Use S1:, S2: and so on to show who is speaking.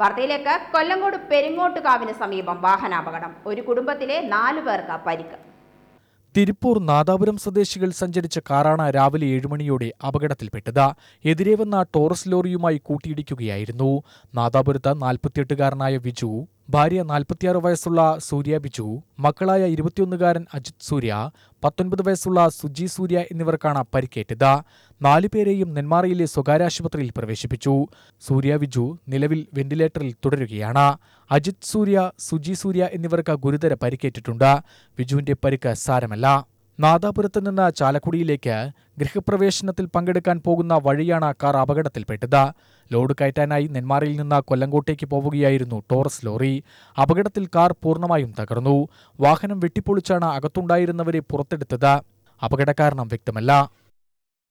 S1: വാർത്തയിലേക്ക് കൊല്ലങ്കോട് പെരിങ്ങോട്ടുകാവിന് സമീപം വാഹനാപകടം ഒരു കുടുംബത്തിലെ നാലു പേർക്ക് പരിക്ക്
S2: തിരുപ്പൂർ നാദാപുരം സ്വദേശികൾ സഞ്ചരിച്ച കാറാണ് രാവിലെ ഏഴുമണിയോടെ അപകടത്തിൽപ്പെട്ടത് എതിരെ വന്ന ടോറസ് ലോറിയുമായി കൂട്ടിയിടിക്കുകയായിരുന്നു നാദാപുരത്ത് നാൽപ്പത്തിയെട്ടുകാരനായ വിജു ഭാര്യ നാൽപ്പത്തിയാറ് വയസ്സുള്ള സൂര്യ ബിജു മക്കളായ ഇരുപത്തിയൊന്നുകാരൻ അജിത് സൂര്യ പത്തൊൻപത് വയസ്സുള്ള സുജി സൂര്യ എന്നിവർക്കാണ് പരിക്കേറ്റത് നാലുപേരെയും നെന്മാറയിലെ സ്വകാര്യ ആശുപത്രിയിൽ പ്രവേശിപ്പിച്ചു സൂര്യ ബിജു നിലവിൽ വെന്റിലേറ്ററിൽ തുടരുകയാണ് അജിത് സൂര്യ സുജി സൂര്യ എന്നിവർക്ക് ഗുരുതര പരിക്കേറ്റിട്ടുണ്ട് ബിജുവിന്റെ പരിക്ക് സാരമല്ല നാദാപുരത്ത് നിന്ന് ചാലക്കുടിയിലേക്ക് ഗൃഹപ്രവേശനത്തിൽ പങ്കെടുക്കാൻ പോകുന്ന വഴിയാണ് കാർ അപകടത്തിൽപ്പെട്ടത് ലോഡ് കയറ്റാനായി നെന്മാറയിൽ നിന്ന് കൊല്ലങ്കോട്ടേക്ക് പോവുകയായിരുന്നു ടോറസ് ലോറി അപകടത്തിൽ കാർ പൂർണ്ണമായും തകർന്നു വാഹനം വെട്ടിപ്പൊളിച്ചാണ് അകത്തുണ്ടായിരുന്നവരെ പുറത്തെടുത്തത് അപകടകാരണം വ്യക്തമല്ല